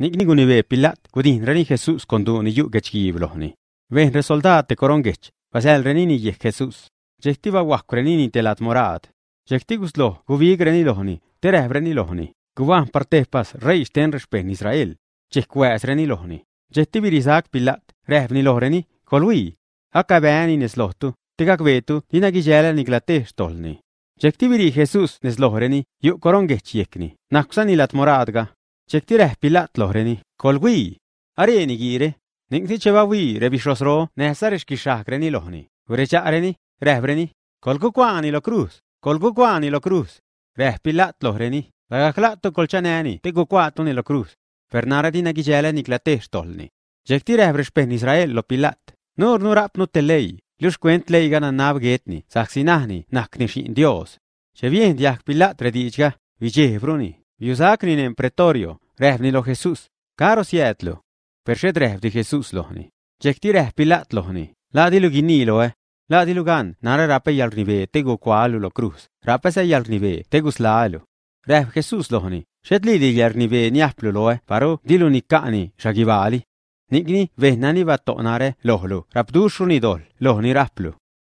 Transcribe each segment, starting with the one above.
Nikni guni pilat kudin reni Jesús kondu ni yu gechki iblohni. Ven resoldat te korongech. Pasel renini yeh Jesús. Yehtiva waskrenini telat morad. Yehtigus lo gubi grenilohni. Teres brenilohni. Kuban partespas reis ten respen Israel. Yehkues renilohni. Yehtivirizak pilat rehvnilohreni kolui. Aka beani neslohtu. Tegak vetu dinagi jela niklateh tolni. Yehtiviri Jesús neslohreni yu korongech yekni. Naksanila tmoradga. Çektireh pilat lohreni. Kolgui. Areni gire. Nikti cevawi rebishosro nehsarish kishakreni lohni. Vrechareni. Rehbreni. Kolgu quani lo cruz. Kolgu quani lo cruz. Reh pilat lohreni. Lagaklatto colcianeni. Pigu quattro lo cruz. Fernaradina gigele niclatesh tolni. Çektireh breshpen Israel lo pilat. Nur nur apnu telei. Lus quent lei gana nav getni. Saksinahni. Naknishi Dios. Che vien diak pilat redichga. Vigevro Iusacninem pretorio, rehvnilo Jesús, caro sietlo, persed rehvdi Jesús lohni, jekti rehpilat lohni, la diluginilo eh, la lugan, nara rape yalnive, tegu lo cruz, rape se yalnive, tegus laalo, rehv Jesús lohni, shetli di yalnive niaplulo eh, paro dilunicani, shagivali, Nikni vehnani va tonare lohlu, rapdushuni dol, lohni raplu.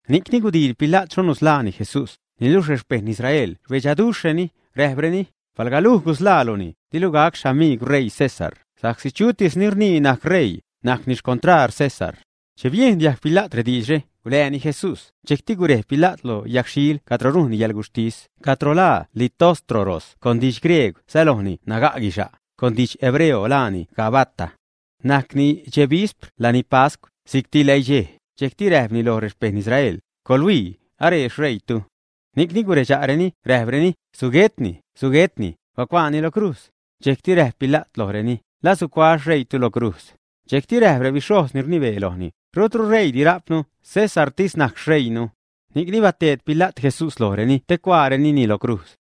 Nikni gudil pilat sonus lani Jesús, nilushes pehn Israel, vejadusheni, rehbreni, Palgalugus laloni, dilugak shamig rey César. Saxichutis nirni nach rey, nach contrar César. Che bien pilatre dije, Uleani Jesús, chectigure pilatlo, yakshil, katrorun y katrola litostroros, condich griego, saloni, nagagisha, condich hebreo, lani, cabata. Nakni chevisp, lani pascu, siktileje, ye, chectirevni lores Israel, colui, ares rey tu, Nikni gure chareni, rehbreni, sugetni, sugetni, vakwani lo cruz. Chekti rehpila tlohreni, la su kwa rey tu lo cruz. Chekti rehbre vishos nirni velohni. Rotru rey dirapnu, ses artis nak shreinu. Nikni batet pilat Jesus lohreni, te kwareni ni lo cruz.